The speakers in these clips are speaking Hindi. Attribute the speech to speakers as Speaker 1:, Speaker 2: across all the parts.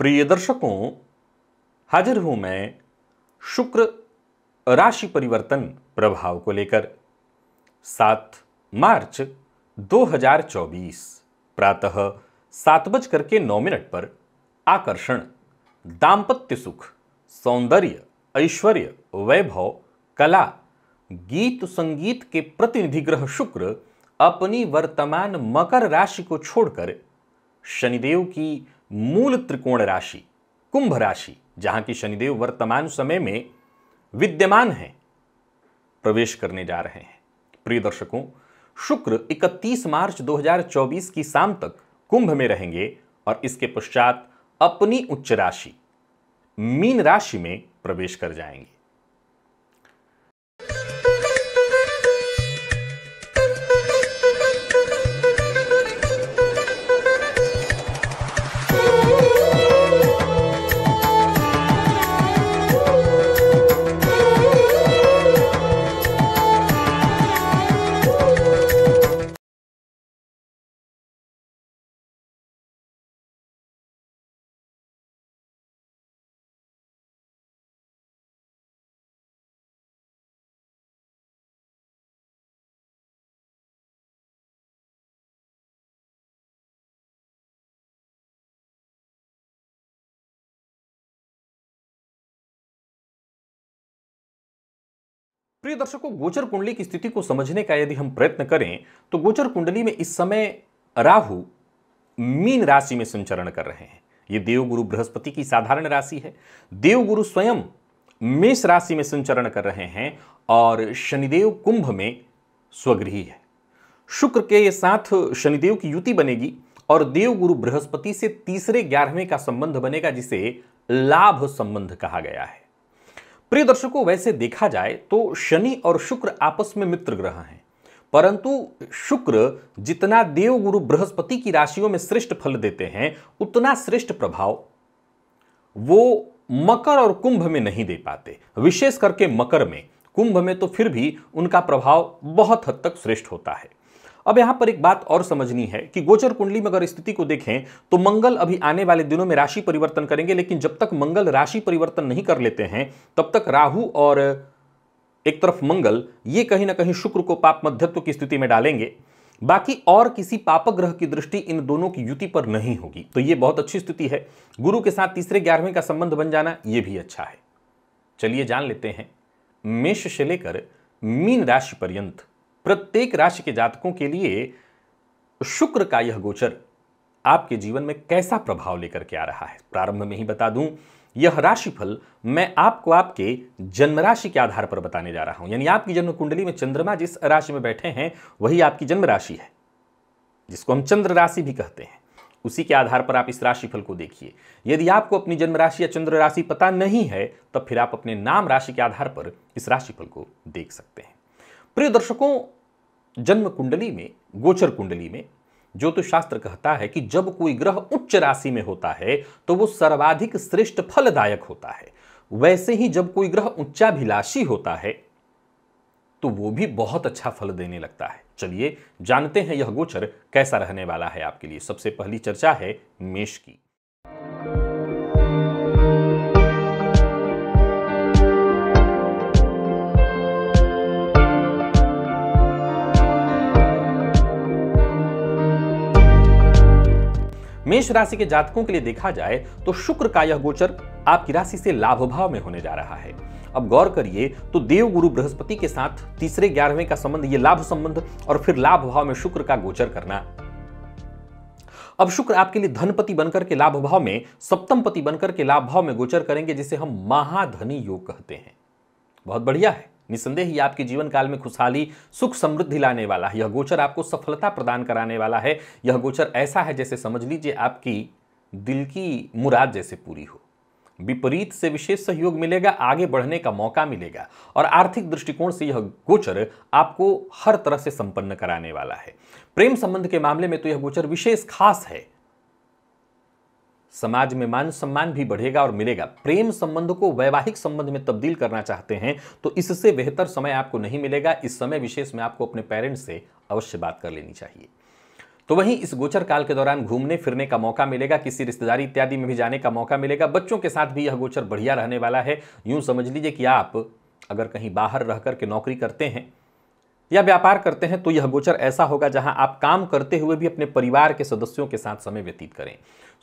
Speaker 1: प्रिय दर्शकों हाजिर हूं मैं शुक्र राशि परिवर्तन प्रभाव को लेकर सात मार्च 2024 प्रातः सात बज करके नौ मिनट पर आकर्षण दाम्पत्य सुख सौंदर्य ऐश्वर्य वैभव कला गीत संगीत के प्रतिनिधि ग्रह शुक्र अपनी वर्तमान मकर राशि को छोड़कर शनिदेव की मूल त्रिकोण राशि कुंभ राशि जहां की शनिदेव वर्तमान समय में विद्यमान हैं प्रवेश करने जा रहे हैं प्रिय दर्शकों शुक्र 31 मार्च 2024 की शाम तक कुंभ में रहेंगे और इसके पश्चात अपनी उच्च राशि मीन राशि में प्रवेश कर जाएंगे प्रिय दर्शकों गोचर कुंडली की स्थिति को समझने का यदि हम प्रयत्न करें तो गोचर कुंडली में इस समय राहु मीन राशि में संचरण कर रहे हैं ये देवगुरु बृहस्पति की साधारण राशि है देवगुरु स्वयं मेष राशि में संचरण कर रहे हैं और शनिदेव कुंभ में स्वगृही है शुक्र के साथ शनिदेव की युति बनेगी और देवगुरु बृहस्पति से तीसरे ग्यारहवें का संबंध बनेगा जिसे लाभ संबंध कहा गया है प्रिय दर्शकों वैसे देखा जाए तो शनि और शुक्र आपस में मित्र ग्रह हैं परंतु शुक्र जितना देव गुरु बृहस्पति की राशियों में श्रेष्ठ फल देते हैं उतना श्रेष्ठ प्रभाव वो मकर और कुंभ में नहीं दे पाते विशेष करके मकर में कुंभ में तो फिर भी उनका प्रभाव बहुत हद तक श्रेष्ठ होता है अब यहां पर एक बात और समझनी है कि गोचर कुंडली में अगर स्थिति को देखें तो मंगल अभी आने वाले दिनों में राशि परिवर्तन करेंगे लेकिन जब तक मंगल राशि परिवर्तन नहीं कर लेते हैं तब तक राहु और एक तरफ मंगल ये कहीं ना कहीं शुक्र को पाप मध्यत्व की स्थिति में डालेंगे बाकी और किसी पापग्रह की दृष्टि इन दोनों की युति पर नहीं होगी तो ये बहुत अच्छी स्थिति है गुरु के साथ तीसरे ग्यारहवें का संबंध बन जाना ये भी अच्छा है चलिए जान लेते हैं मेष से लेकर मीन राशि पर्यंत प्रत्येक राशि के जातकों के लिए शुक्र का यह गोचर आपके जीवन में कैसा प्रभाव लेकर के आ रहा है प्रारंभ में ही बता दूं यह राशिफल मैं आपको आपके जन्म राशि के आधार पर बताने जा रहा हूं यानी आपकी जन्म कुंडली में चंद्रमा जिस राशि में बैठे हैं वही आपकी जन्म राशि है जिसको हम चंद्र राशि भी कहते हैं उसी के आधार पर आप इस राशिफल को देखिए यदि आपको अपनी जन्म राशि या चंद्र राशि पता नहीं है तो फिर आप अपने नाम राशि के आधार पर इस राशिफल को देख सकते हैं प्रिय दर्शकों जन्म कुंडली में गोचर कुंडली में शास्त्र कहता है कि जब कोई ग्रह उच्च राशि में होता है तो वो सर्वाधिक श्रेष्ठ फलदायक होता है वैसे ही जब कोई ग्रह उच्चाभिलाषी होता है तो वो भी बहुत अच्छा फल देने लगता है चलिए जानते हैं यह गोचर कैसा रहने वाला है आपके लिए सबसे पहली चर्चा है मेष की मेष राशि के जातकों के लिए देखा जाए तो शुक्र का यह गोचर आपकी राशि से लाभ भाव में होने जा रहा है अब गौर करिए तो देव गुरु बृहस्पति के साथ तीसरे ग्यारहवें का संबंध ये लाभ संबंध और फिर लाभ भाव में शुक्र का गोचर करना अब शुक्र आपके लिए धनपति बनकर के लाभ भाव में सप्तम पति बनकर के लाभ भाव में गोचर करेंगे जिसे हम महाधनी योग कहते हैं बहुत बढ़िया है निसंदेह ही आपके जीवन काल में खुशहाली सुख समृद्धि लाने वाला है यह गोचर आपको सफलता प्रदान कराने वाला है यह गोचर ऐसा है जैसे समझ लीजिए आपकी दिल की मुराद जैसे पूरी हो विपरीत से विशेष सहयोग मिलेगा आगे बढ़ने का मौका मिलेगा और आर्थिक दृष्टिकोण से यह गोचर आपको हर तरह से संपन्न कराने वाला है प्रेम संबंध के मामले में तो यह गोचर विशेष खास है समाज में मान सम्मान भी बढ़ेगा और मिलेगा प्रेम संबंध को वैवाहिक संबंध में तब्दील करना चाहते हैं तो इससे बेहतर समय आपको नहीं मिलेगा इस समय विशेष में आपको अपने पेरेंट्स से अवश्य बात कर लेनी चाहिए तो वहीं इस गोचर काल के दौरान घूमने फिरने का मौका मिलेगा किसी रिश्तेदारी इत्यादि में भी जाने का मौका मिलेगा बच्चों के साथ भी यह गोचर बढ़िया रहने वाला है यूं समझ लीजिए कि आप अगर कहीं बाहर रह करके नौकरी करते हैं या व्यापार करते हैं तो यह गोचर ऐसा होगा जहां आप काम करते हुए भी अपने परिवार के सदस्यों के साथ समय व्यतीत करें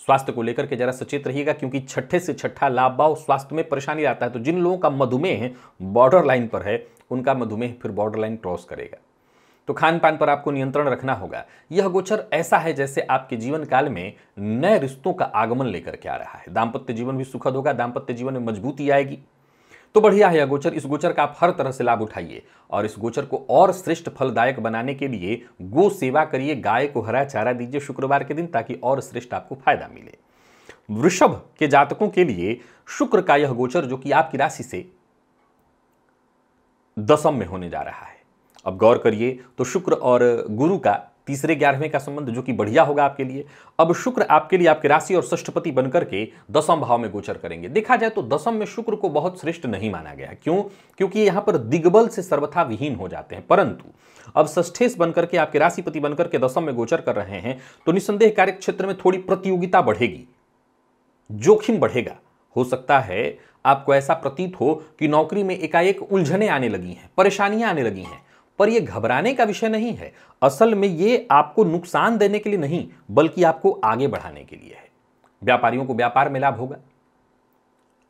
Speaker 1: स्वास्थ्य को लेकर के जरा सचेत रहिएगा क्योंकि छठे से छठा लाभ भाव स्वास्थ्य में परेशानी आता है तो जिन लोगों का मधुमेह बॉर्डर लाइन पर है उनका मधुमेह फिर बॉर्डर लाइन क्रॉस करेगा तो खान पान पर आपको नियंत्रण रखना होगा यह गोचर ऐसा है जैसे आपके जीवन काल में नए रिश्तों का आगमन लेकर के आ रहा है दाम्पत्य जीवन भी सुखद होगा दाम्पत्य जीवन में मजबूती आएगी तो बढ़िया है यह गोचर इस गोचर का आप हर तरह से लाभ उठाइए और इस गोचर को और श्रेष्ठ फलदायक बनाने के लिए गो सेवा करिए गाय को हरा चारा दीजिए शुक्रवार के दिन ताकि और श्रेष्ठ आपको फायदा मिले वृषभ के जातकों के लिए शुक्र का यह गोचर जो कि आपकी राशि से दसम में होने जा रहा है अब गौर करिए तो शुक्र और गुरु का तीसरे ग्यारहवें का संबंध जो कि बढ़िया होगा आपके लिए अब शुक्र आपके लिए आपके राशि और षष्ठपति बनकर के दसम भाव में गोचर करेंगे देखा जाए तो दसम में शुक्र को बहुत श्रेष्ठ नहीं माना गया क्यों क्योंकि यहां पर दिग्बल से सर्वथा विहीन हो जाते हैं परंतु अब ष्ठेश बनकर के आपके राशिपति बनकर के दसम में गोचर कर रहे हैं तो निसंदेह कार्य क्षेत्र में थोड़ी प्रतियोगिता बढ़ेगी जोखिम बढ़ेगा हो सकता है आपको ऐसा प्रतीत हो कि नौकरी में एकाएक उलझने आने लगी हैं परेशानियां आने लगी हैं पर यह घबराने का विषय नहीं है असल में ये आपको नुकसान देने के लिए नहीं बल्कि आपको आगे बढ़ाने के लिए है व्यापारियों को व्यापार में लाभ होगा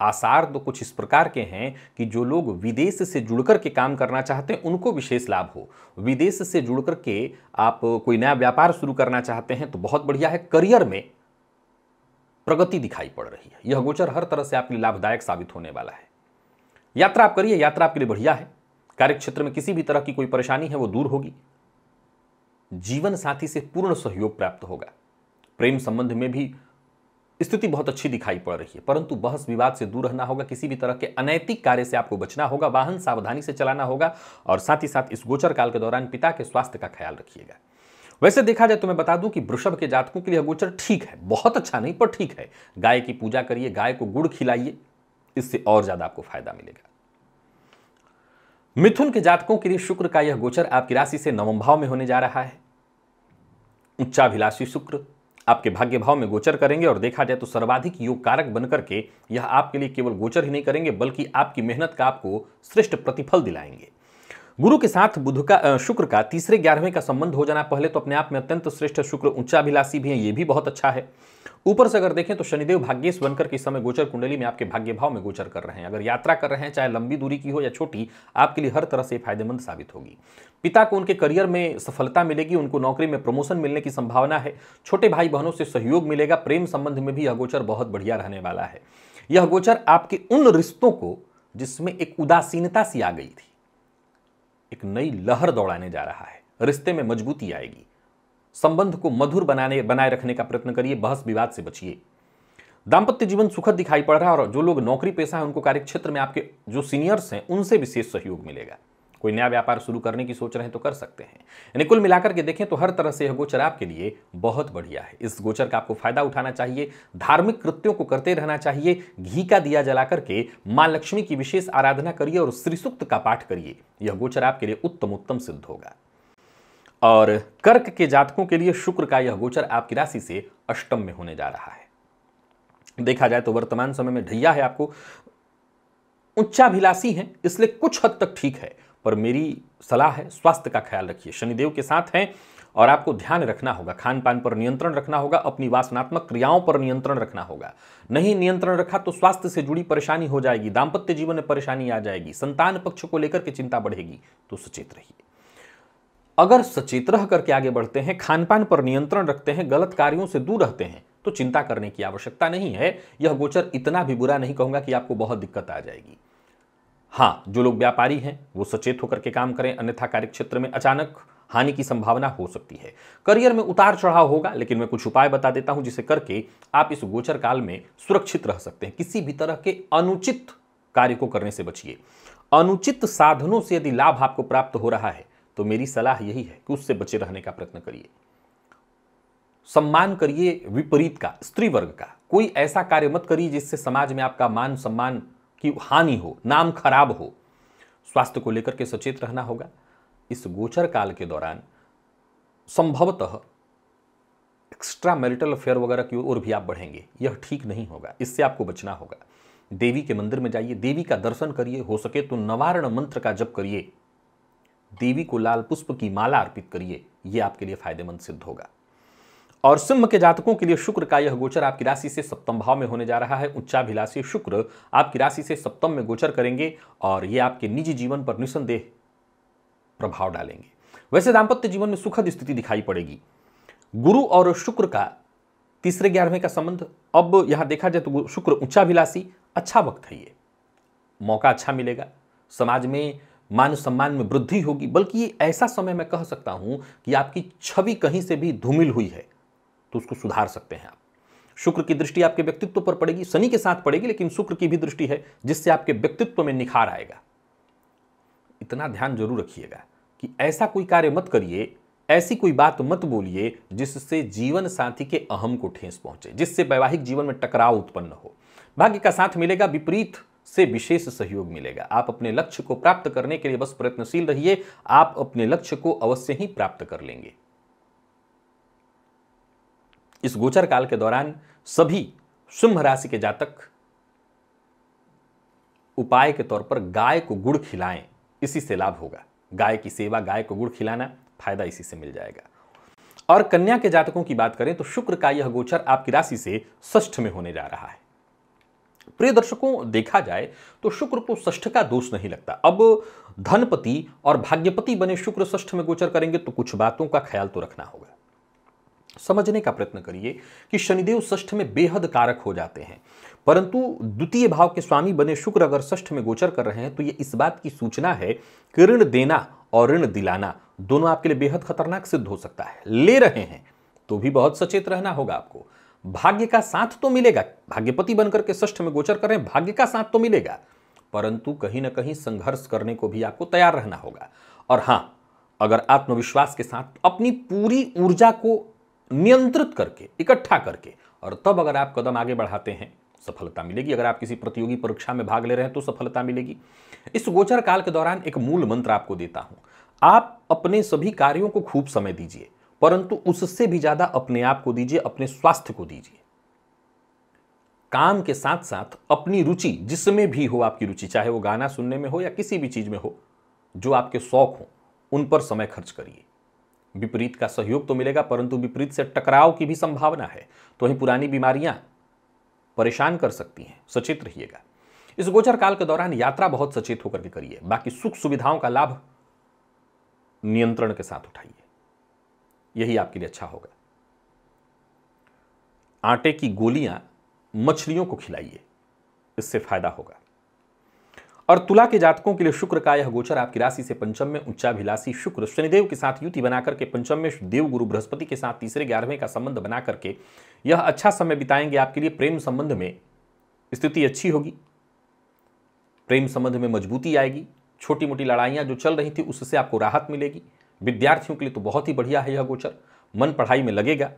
Speaker 1: आसार तो कुछ इस प्रकार के हैं कि जो लोग विदेश से जुड़कर के काम करना चाहते हैं उनको विशेष लाभ हो विदेश से जुड़कर के आप कोई नया व्यापार शुरू करना चाहते हैं तो बहुत बढ़िया है करियर में प्रगति दिखाई पड़ रही है यह गोचर हर तरह से आपके लिए लाभदायक साबित होने वाला है यात्रा आप करिए यात्रा आपके लिए बढ़िया है कार्य क्षेत्र में किसी भी तरह की कोई परेशानी है वो दूर होगी जीवन साथी से पूर्ण सहयोग प्राप्त होगा प्रेम संबंध में भी स्थिति बहुत अच्छी दिखाई पड़ रही है परंतु बहस विवाद से दूर रहना होगा किसी भी तरह के अनैतिक कार्य से आपको बचना होगा वाहन सावधानी से चलाना होगा और साथ ही साथ इस गोचर काल के दौरान पिता के स्वास्थ्य का ख्याल रखिएगा वैसे देखा जाए तो मैं बता दूं कि वृषभ के जातकों के लिए गोचर ठीक है बहुत अच्छा नहीं पर ठीक है गाय की पूजा करिए गाय को गुड़ खिलाइए इससे और ज़्यादा आपको फायदा मिलेगा मिथुन के जातकों के लिए शुक्र का यह गोचर आपकी राशि से नवम भाव में होने जा रहा है उच्चाभिलाषी शुक्र आपके भाग्य भाव में गोचर करेंगे और देखा जाए तो सर्वाधिक योग कारक बनकर के यह आपके लिए केवल गोचर ही नहीं करेंगे बल्कि आपकी मेहनत का आपको श्रेष्ठ प्रतिफल दिलाएंगे गुरु के साथ बुध का शुक्र का तीसरे ग्यारहवें का संबंध हो जाना पहले तो अपने आप में अत्यंत श्रेष्ठ शुक्र उच्चाभिलाषी भी है ये भी बहुत अच्छा है ऊपर से अगर देखें तो शनिदेव भाग्येश बनकर किस समय गोचर कुंडली में आपके भाग्य भाव में गोचर कर रहे हैं अगर यात्रा कर रहे हैं चाहे लंबी दूरी की हो या छोटी आपके लिए हर तरह से फायदेमंद साबित होगी पिता को उनके करियर में सफलता मिलेगी उनको नौकरी में प्रमोशन मिलने की संभावना है छोटे भाई बहनों से सहयोग मिलेगा प्रेम संबंध में भी यह गोचर बहुत बढ़िया रहने वाला है यह गोचर आपके उन रिश्तों को जिसमें एक उदासीनता सी आ गई थी एक नई लहर दौड़ाने जा रहा है रिश्ते में मजबूती आएगी संबंध को मधुर बनाने बनाए रखने का प्रयत्न करिए बहस विवाद से बचिए दाम्पत्य जीवन सुखद दिखाई पड़ रहा है और जो लोग नौकरी पेशा है उनको कार्य क्षेत्र में आपके जो सीनियर्स हैं उनसे विशेष सहयोग मिलेगा कोई नया व्यापार शुरू करने की सोच रहे हैं तो कर सकते हैं यानी कुल मिलाकर के देखें तो हर तरह से यह गोचर आपके लिए बहुत बढ़िया है इस गोचर का आपको फायदा उठाना चाहिए धार्मिक कृत्यों को करते रहना चाहिए घी का दिया जला करके माँ लक्ष्मी की विशेष आराधना करिए और श्रीसुक्त का पाठ करिए यह गोचर आपके लिए उत्तम उत्तम सिद्ध होगा और कर्क के जातकों के लिए शुक्र का यह गोचर आपकी राशि से अष्टम में होने जा रहा है देखा जाए तो वर्तमान समय में ढैया है आपको उच्चाभिलाषी है इसलिए कुछ हद तक ठीक है पर मेरी सलाह है स्वास्थ्य का ख्याल रखिए शनिदेव के साथ हैं और आपको ध्यान रखना होगा खान पान पर नियंत्रण रखना होगा अपनी वासनात्मक क्रियाओं पर नियंत्रण रखना होगा नहीं नियंत्रण रखा तो स्वास्थ्य से जुड़ी परेशानी हो जाएगी दाम्पत्य जीवन में परेशानी आ जाएगी संतान पक्ष को लेकर के चिंता बढ़ेगी तो सचेत रहिए अगर सचेत रह करके आगे बढ़ते हैं खान पान पर नियंत्रण रखते हैं गलत कार्यों से दूर रहते हैं तो चिंता करने की आवश्यकता नहीं है यह गोचर इतना भी बुरा नहीं कहूंगा कि आपको बहुत दिक्कत आ जाएगी हाँ जो लोग व्यापारी हैं वो सचेत होकर के काम करें अन्यथा कार्य क्षेत्र में अचानक हानि की संभावना हो सकती है करियर में उतार चढ़ाव होगा लेकिन मैं कुछ उपाय बता देता हूं जिसे करके आप इस गोचर काल में सुरक्षित रह सकते हैं किसी भी तरह के अनुचित कार्य को करने से बचिए अनुचित साधनों से यदि लाभ आपको प्राप्त हो रहा है तो मेरी सलाह यही है कि उससे बचे रहने का प्रयत्न करिए सम्मान करिए विपरीत का स्त्री वर्ग का कोई ऐसा कार्य मत करिए जिससे समाज में आपका मान सम्मान की हानि हो नाम खराब हो स्वास्थ्य को लेकर के सचेत रहना होगा इस गोचर काल के दौरान संभवतः एक्स्ट्रा मैरिटल अफेयर वगैरह की ओर भी आप बढ़ेंगे यह ठीक नहीं होगा इससे आपको बचना होगा देवी के मंदिर में जाइए देवी का दर्शन करिए हो सके तो नवारण मंत्र का जप करिए देवी को लाल पुष्प की माला अर्पित करिए यह आपके लिए फायदेमंद सिद्ध होगा और सिंह के जातकों के लिए शुक्र का यह गोचर आपकी राशि से सप्तम भाव में होने जा रहा है उच्चाभिलाषी शुक्र आपकी राशि से सप्तम में गोचर करेंगे और ये आपके निजी जीवन पर निसंदेह प्रभाव डालेंगे वैसे दाम्पत्य जीवन में सुखद स्थिति दिखाई पड़ेगी गुरु और शुक्र का तीसरे ग्यारहवें का संबंध अब यहां देखा जाए तो शुक्र उच्चाभिलाषी अच्छा वक्त है ये मौका अच्छा मिलेगा समाज में मान सम्मान में वृद्धि होगी बल्कि ऐसा समय मैं कह सकता हूं कि आपकी छवि कहीं से भी धूमिल हुई है तो उसको सुधार सकते हैं आप शुक्र की दृष्टि आपके व्यक्तित्व पर पड़ेगी शनि के साथ पड़ेगी लेकिन शुक्र की भी दृष्टि है जिससे आपके व्यक्तित्व में निखार आएगा इतना ध्यान जरूर रखिएगा कि ऐसा कोई कार्य मत करिए ऐसी कोई बात मत बोलिए जिससे जीवन साथी के अहम को ठेस पहुंचे जिससे वैवाहिक जीवन में टकराव उत्पन्न हो भाग्य का साथ मिलेगा विपरीत से विशेष सहयोग मिलेगा आप अपने लक्ष्य को प्राप्त करने के लिए बस प्रयत्नशील रहिए आप अपने लक्ष्य को अवश्य ही प्राप्त कर लेंगे इस गोचर काल के दौरान सभी सिंह राशि के जातक उपाय के तौर पर गाय को गुड़ खिलाएं इसी से लाभ होगा गाय की सेवा गाय को गुड़ खिलाना फायदा इसी से मिल जाएगा और कन्या के जातकों की बात करें तो शुक्र का यह गोचर आपकी राशि से ष्ठ में होने जा रहा है प्रिय दर्शकों देखा जाए तो शुक्र को ष्ठ का दोष नहीं लगता अब धनपति और भाग्यपति बने शुक्र ष्ठ में गोचर करेंगे तो कुछ बातों का ख्याल तो रखना होगा समझने का प्रयत्न करिए कि शनिदेव ष्ठ में बेहद कारक हो जाते हैं परंतु द्वितीय भाव के स्वामी बने शुक्र अगर ष्ठ में गोचर कर रहे हैं तो ये इस बात की सूचना है कि ऋण देना और ऋण दिलाना दोनों आपके लिए बेहद खतरनाक सिद्ध हो सकता है ले रहे हैं तो भी बहुत सचेत रहना होगा आपको भाग्य का साथ तो मिलेगा भाग्यपति बनकर के ष्ठ में गोचर करें भाग्य का साथ तो मिलेगा परंतु कहीं ना कहीं संघर्ष करने को भी आपको तैयार रहना होगा और हां अगर आत्मविश्वास के साथ अपनी पूरी ऊर्जा को नियंत्रित करके इकट्ठा करके और तब अगर आप कदम आगे बढ़ाते हैं सफलता मिलेगी अगर आप किसी प्रतियोगी परीक्षा में भाग ले रहे हैं तो सफलता मिलेगी इस गोचर काल के दौरान एक मूल मंत्र आपको देता हूं आप अपने सभी कार्यों को खूब समय दीजिए परंतु उससे भी ज्यादा अपने आप को दीजिए अपने स्वास्थ्य को दीजिए काम के साथ साथ अपनी रुचि जिसमें भी हो आपकी रुचि चाहे वो गाना सुनने में हो या किसी भी चीज में हो जो आपके शौक हो उन पर समय खर्च करिए विपरीत का सहयोग तो मिलेगा परंतु विपरीत से टकराव की भी संभावना है तो वहीं पुरानी बीमारियां परेशान कर सकती हैं सचेत रहिएगा इस गोचर काल के दौरान यात्रा बहुत सचेत होकर के करिए बाकी सुख सुविधाओं का लाभ नियंत्रण के साथ उठाइए यही आपके लिए अच्छा होगा आटे की गोलियां मछलियों को खिलाइए इससे फायदा होगा और तुला के जातकों के लिए शुक्र का यह गोचर आपकी राशि से पंचम में उच्चाभिलाषी शुक्र शनिदेव के साथ युति बनाकर के पंचम में देव गुरु बृहस्पति के साथ तीसरे ग्यारहवें का संबंध बना करके यह अच्छा समय बिताएंगे आपके लिए प्रेम संबंध में स्थिति अच्छी होगी प्रेम संबंध में मजबूती आएगी छोटी मोटी लड़ाइयां जो चल रही थी उससे आपको राहत मिलेगी विद्यार्थियों के लिए तो बहुत ही बढ़िया है यह गोचर मन पढ़ाई में लगेगा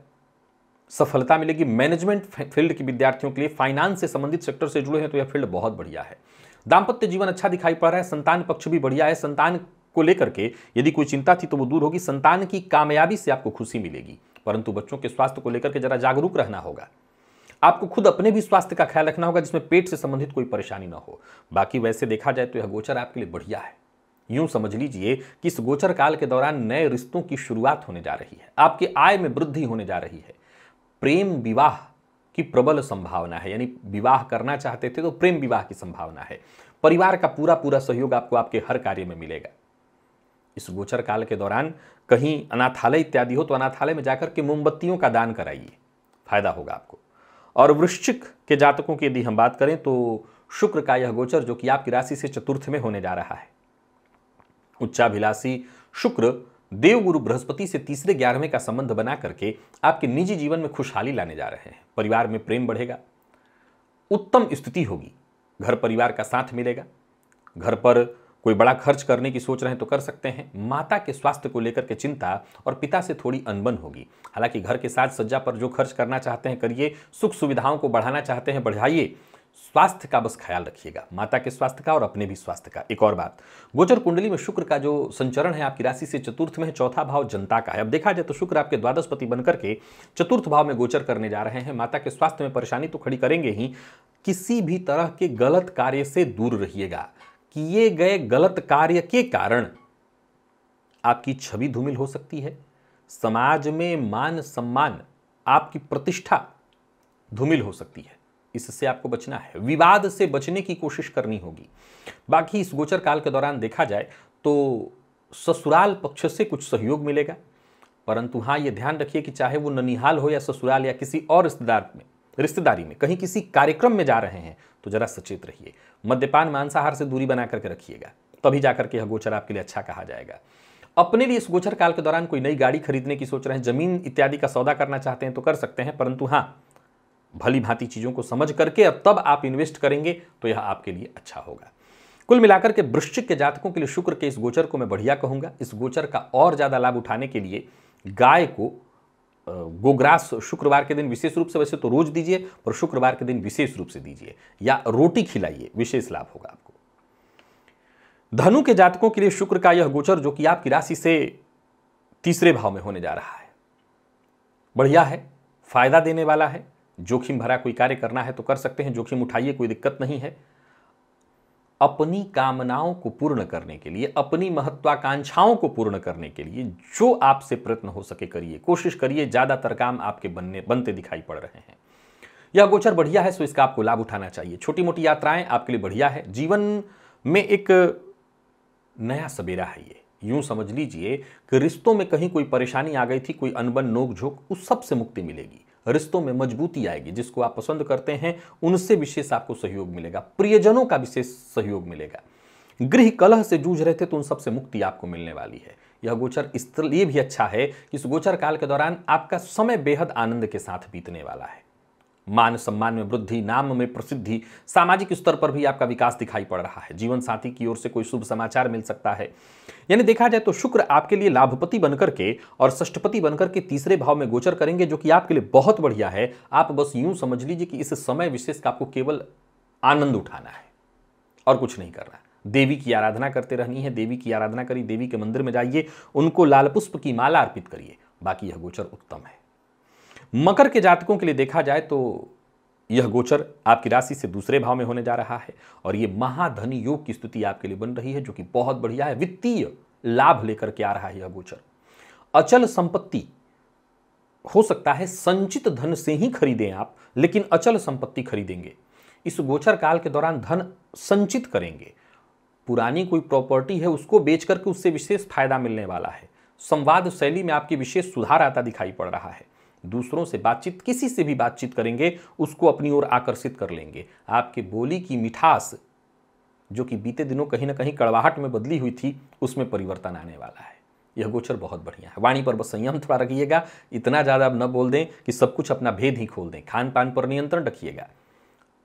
Speaker 1: सफलता मिलेगी मैनेजमेंट फील्ड के विद्यार्थियों के लिए फाइनेंस से संबंधित सेक्टर से जुड़े हैं तो यह फील्ड बहुत बढ़िया है दाम्पत्य जीवन अच्छा दिखाई पड़ रहा है संतान पक्ष भी बढ़िया है संतान को लेकर के यदि कोई चिंता थी तो वो दूर होगी संतान की कामयाबी से आपको खुशी मिलेगी परंतु बच्चों के स्वास्थ्य को लेकर के जरा जागरूक रहना होगा आपको खुद अपने भी स्वास्थ्य का ख्याल रखना होगा जिसमें पेट से संबंधित कोई परेशानी ना हो बाकी वैसे देखा जाए तो यह गोचर आपके लिए बढ़िया है यूं समझ लीजिए कि इस गोचर काल के दौरान नए रिश्तों की शुरुआत होने जा रही है आपकी आय में वृद्धि होने जा रही है प्रेम विवाह की प्रबल संभावना है यानी विवाह करना चाहते थे तो प्रेम विवाह की संभावना है परिवार का पूरा पूरा सहयोग आपको आपके हर कार्य में मिलेगा इस गोचर काल के दौरान कहीं अनाथालय इत्यादि हो तो अनाथालय में जाकर के मोमबत्तियों का दान कराइए फायदा होगा आपको और वृश्चिक के जातकों की यदि हम बात करें तो शुक्र का यह गोचर जो कि आपकी राशि से चतुर्थ में होने जा रहा है उच्चाभिलाषी शुक्र देवगुरु बृहस्पति से तीसरे ग्यारहवें का संबंध बना करके आपके निजी जीवन में खुशहाली लाने जा रहे हैं परिवार में प्रेम बढ़ेगा उत्तम स्थिति होगी घर परिवार का साथ मिलेगा घर पर कोई बड़ा खर्च करने की सोच रहे हैं तो कर सकते हैं माता के स्वास्थ्य को लेकर के चिंता और पिता से थोड़ी अनबन होगी हालांकि घर के साथ सज्जा पर जो खर्च करना चाहते हैं करिए सुख सुविधाओं को बढ़ाना चाहते हैं बढ़ाइए स्वास्थ्य का बस ख्याल रखिएगा माता के स्वास्थ्य का और अपने भी स्वास्थ्य का एक और बात गोचर कुंडली में शुक्र का जो संचरण है आपकी राशि से चतुर्थ में है चौथा भाव जनता का है अब देखा जाए तो शुक्र आपके द्वादशपति बनकर के चतुर्थ भाव में गोचर करने जा रहे हैं माता के स्वास्थ्य में परेशानी तो खड़ी करेंगे ही किसी भी तरह के गलत कार्य से दूर रहिएगा किए गए गलत कार्य के कारण आपकी छवि धूमिल हो सकती है समाज में मान सम्मान आपकी प्रतिष्ठा धूमिल हो सकती है इससे आपको बचना है विवाद से बचने की कोशिश करनी होगी बाकी इस गोचर काल के दौरान देखा जाए तो ससुराल पक्ष से कुछ सहयोग मिलेगा परंतु हाँ ये ध्यान रखिए कि चाहे वो ननिहाल हो या ससुराल या किसी और रिश्तेदार में रिश्तेदारी में कहीं किसी कार्यक्रम में जा रहे हैं तो जरा सचेत रहिए मद्यपान मांसाहार से दूरी बना करके रखिएगा तभी जाकर के यह गोचर आपके लिए अच्छा कहा जाएगा अपने लिए इस गोचर काल के दौरान कोई नई गाड़ी खरीदने की सोच रहे हैं जमीन इत्यादि का सौदा करना चाहते हैं तो कर सकते हैं परंतु हाँ भली भांति चीज़ों को समझ करके और तब आप इन्वेस्ट करेंगे तो यह आपके लिए अच्छा होगा कुल मिलाकर के वृश्चिक के जातकों के लिए शुक्र के इस गोचर को मैं बढ़िया कहूँगा इस गोचर का और ज़्यादा लाभ उठाने के लिए गाय को गोग्रास शुक्रवार के दिन विशेष रूप से वैसे तो रोज दीजिए पर शुक्रवार के दिन विशेष रूप से दीजिए या रोटी खिलाइए विशेष लाभ होगा आपको धनु के जातकों के लिए शुक्र का यह गोचर जो कि आपकी राशि से तीसरे भाव में होने जा रहा है बढ़िया है फायदा देने वाला है जोखिम भरा कोई कार्य करना है तो कर सकते हैं जोखिम उठाइए कोई दिक्कत नहीं है अपनी कामनाओं को पूर्ण करने के लिए अपनी महत्वाकांक्षाओं को पूर्ण करने के लिए जो आपसे प्रयत्न हो सके करिए कोशिश करिए ज़्यादातर काम आपके बनने बनते दिखाई पड़ रहे हैं यह गोचर बढ़िया है सो इसका आपको लाभ उठाना चाहिए छोटी मोटी यात्राएं आपके लिए बढ़िया है जीवन में एक नया सवेरा है ये यूं समझ लीजिए कि रिश्तों में कहीं कोई परेशानी आ गई थी कोई अनबन नोक झोंक उस सब से मुक्ति मिलेगी रिश्तों में मजबूती आएगी जिसको आप पसंद करते हैं उनसे विशेष आपको सहयोग मिलेगा प्रियजनों का विशेष सहयोग मिलेगा गृह कलह से जूझ रहे थे तो उन सबसे मुक्ति आपको मिलने वाली है यह गोचर इसलिए भी अच्छा है कि इस गोचर काल के दौरान आपका समय बेहद आनंद के साथ बीतने वाला है मान सम्मान में वृद्धि नाम में प्रसिद्धि सामाजिक स्तर पर भी आपका विकास दिखाई पड़ रहा है जीवन साथी की ओर से कोई शुभ समाचार मिल सकता है यानी देखा जाए तो शुक्र आपके लिए लाभपति बनकर के और ष्टपति बनकर के तीसरे भाव में गोचर करेंगे जो कि आपके लिए बहुत बढ़िया है आप बस यूं समझ लीजिए कि इस समय विशेष का आपको केवल आनंद उठाना है और कुछ नहीं करना देवी की आराधना करते रहनी है देवी की आराधना करिए देवी के मंदिर में जाइए उनको लाल पुष्प की माला अर्पित करिए बाकी यह गोचर उत्तम है मकर के जातकों के लिए देखा जाए तो यह गोचर आपकी राशि से दूसरे भाव में होने जा रहा है और ये महाधन योग की स्थिति आपके लिए बन रही है जो कि बहुत बढ़िया है वित्तीय लाभ लेकर के आ रहा है यह गोचर अचल संपत्ति हो सकता है संचित धन से ही खरीदें आप लेकिन अचल संपत्ति खरीदेंगे इस गोचर काल के दौरान धन संचित करेंगे पुरानी कोई प्रॉपर्टी है उसको बेच करके उससे विशेष फायदा मिलने वाला है संवाद शैली में आपकी विशेष सुधार आता दिखाई पड़ रहा है दूसरों से बातचीत किसी से भी बातचीत करेंगे उसको अपनी ओर आकर्षित कर लेंगे आपके बोली की मिठास जो कि बीते दिनों कहीं ना कहीं कड़वाहट में बदली हुई थी उसमें परिवर्तन आने वाला है यह गोचर बहुत बढ़िया है वाणी पर बस संयम थोड़ा रखिएगा इतना ज़्यादा आप न बोल दें कि सब कुछ अपना भेद ही खोल दें खान पान पर नियंत्रण रखिएगा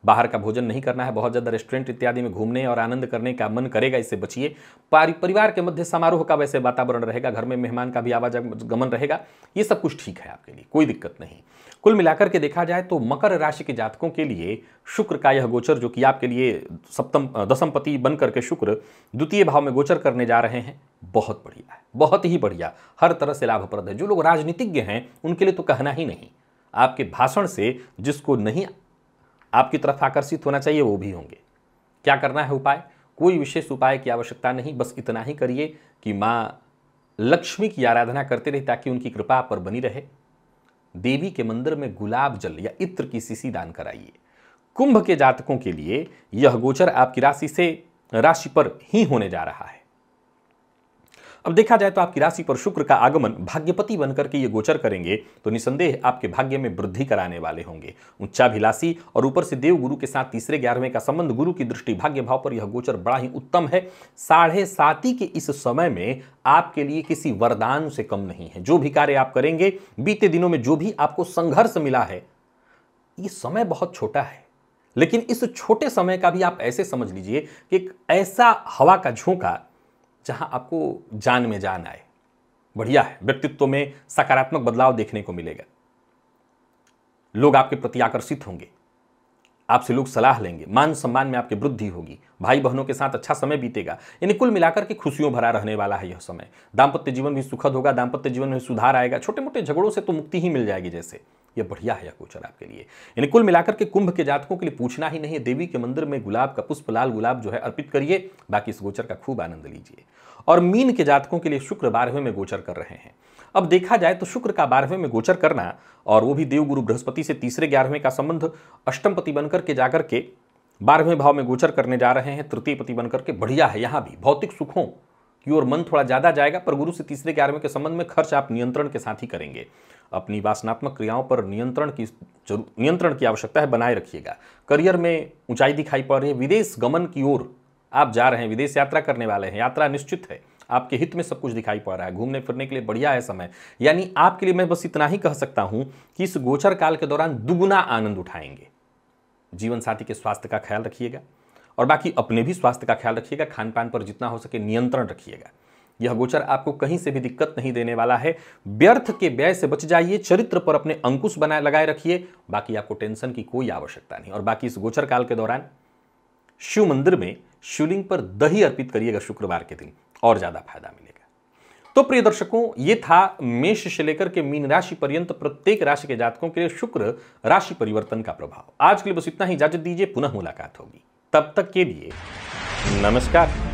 Speaker 1: बाहर का भोजन नहीं करना है बहुत ज़्यादा रेस्टोरेंट इत्यादि में घूमने और आनंद करने का मन करेगा इससे बचिए परिवार के मध्य समारोह का वैसे वातावरण रहेगा घर में मेहमान का भी आवागमन रहेगा ये सब कुछ ठीक है आपके लिए कोई दिक्कत नहीं कुल मिलाकर के देखा जाए तो मकर राशि के जातकों के लिए शुक्र का यह गोचर जो कि आपके लिए सप्तम दसम पति बन करके शुक्र द्वितीय भाव में गोचर करने जा रहे हैं बहुत बढ़िया है बहुत ही बढ़िया हर तरह से लाभप्रद है जो लोग राजनीतिज्ञ हैं उनके लिए तो कहना ही नहीं आपके भाषण से जिसको नहीं आपकी तरफ आकर्षित होना चाहिए वो भी होंगे क्या करना है उपाय कोई विशेष उपाय की आवश्यकता नहीं बस इतना ही करिए कि माँ लक्ष्मी की आराधना करते रहे ताकि उनकी कृपा पर बनी रहे देवी के मंदिर में गुलाब जल या इत्र की सीसी दान कराइए कुंभ के जातकों के लिए यह गोचर आपकी राशि से राशि पर ही होने जा रहा है अब देखा जाए तो आपकी राशि पर शुक्र का आगमन भाग्यपति बनकर के ये गोचर करेंगे तो निसंदेह आपके भाग्य में वृद्धि कराने वाले होंगे उच्चाभिलाषी और ऊपर से देव गुरु के साथ तीसरे ग्यारहवें का संबंध गुरु की दृष्टि भाग्य भाव पर यह गोचर बड़ा ही उत्तम है साढ़े साती के इस समय में आपके लिए किसी वरदान से कम नहीं है जो भी कार्य आप करेंगे बीते दिनों में जो भी आपको संघर्ष मिला है ये समय बहुत छोटा है लेकिन इस छोटे समय का भी आप ऐसे समझ लीजिए कि एक ऐसा हवा का झोंका जहां आपको जान में जान आए बढ़िया है व्यक्तित्व में सकारात्मक बदलाव देखने को मिलेगा लोग आपके प्रति आकर्षित होंगे आपसे लोग सलाह लेंगे मान सम्मान में आपकी वृद्धि होगी भाई बहनों के साथ अच्छा समय बीतेगा यानी कुल मिलाकर के खुशियों भरा रहने वाला है यह समय दाम्पत्य जीवन भी सुखद होगा दाम्पत्य जीवन में सुधार आएगा छोटे मोटे झगड़ों से तो मुक्ति ही मिल जाएगी जैसे यह बढ़िया है यह क्वेश्चन आपके लिए यानी कुल मिलाकर के कुंभ के जातकों के लिए पूछना ही नहीं है देवी के मंदिर में गुलाब का पुष्प लाल गुलाब जो है अर्पित करिए बाकी इस गोचर का खूब आनंद लीजिए और मीन के जातकों के लिए शुक्र बारहवें में गोचर कर रहे हैं अब देखा जाए तो शुक्र का बारहवें में गोचर करना और वो भी देवगुरु बृहस्पति से तीसरे ग्यारहवें का संबंध अष्टमपति बनकर के जाकर के बारहवें भाव में गोचर करने जा रहे हैं तृतीय पति बनकर के बढ़िया है यहाँ भी भौतिक सुखों की ओर मन थोड़ा ज़्यादा जाएगा पर गुरु से तीसरे ग्यारहवें के संबंध में खर्च आप नियंत्रण के साथ ही करेंगे अपनी वासनात्मक क्रियाओं पर नियंत्रण की नियंत्रण की आवश्यकता है बनाए रखिएगा करियर में ऊंचाई दिखाई पड़ रही है विदेश गमन की ओर आप जा रहे हैं विदेश यात्रा करने वाले हैं यात्रा निश्चित है आपके हित में सब कुछ दिखाई पड़ रहा है घूमने फिरने के लिए बढ़िया है समय यानी आपके लिए मैं बस इतना ही कह सकता हूं कि इस गोचर काल के दौरान दुगुना आनंद उठाएंगे जीवन साथी के स्वास्थ्य का ख्याल रखिएगा और बाकी अपने भी स्वास्थ्य का ख्याल रखिएगा खान पान पर जितना हो सके नियंत्रण रखिएगा यह गोचर आपको कहीं से भी दिक्कत नहीं देने वाला है व्यर्थ के व्यय से बच जाइए चरित्र पर अपने अंकुश बनाए लगाए रखिए बाकी आपको टेंशन की कोई आवश्यकता नहीं और बाकी इस गोचर काल के दौरान शिव मंदिर में शिवलिंग पर दही अर्पित करिएगा शुक्रवार के दिन और ज्यादा फायदा मिलेगा तो प्रिय दर्शकों ये था मेष से लेकर के मीन राशि पर्यंत प्रत्येक राशि के जातकों के लिए शुक्र राशि परिवर्तन का प्रभाव आज के लिए बस इतना ही इजाजत दीजिए पुनः मुलाकात होगी तब तक के लिए नमस्कार